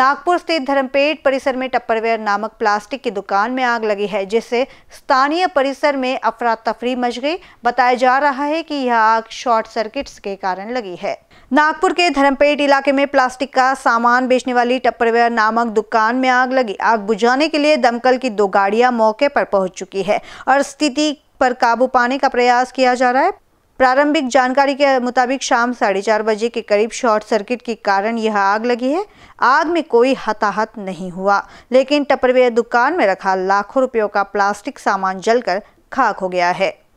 नागपुर स्थित धर्मपेट परिसर में टप्परवेयर नामक प्लास्टिक की दुकान में आग लगी है जिससे स्थानीय परिसर में अफरा तफरी मच गई बताया जा रहा है कि यह आग शॉर्ट सर्किट्स के कारण लगी है नागपुर के धर्मपेट इलाके में प्लास्टिक का सामान बेचने वाली टप्परवेयर नामक दुकान में आग लगी आग बुझाने के लिए दमकल की दो गाड़ियां मौके पर पहुंच चुकी है और स्थिति पर काबू पाने का प्रयास किया जा रहा है प्रारंभिक जानकारी के मुताबिक शाम साढ़े चार बजे के करीब शॉर्ट सर्किट के कारण यह आग लगी है आग में कोई हताहत नहीं हुआ लेकिन टपरवे दुकान में रखा लाखों रुपयों का प्लास्टिक सामान जलकर खाक हो गया है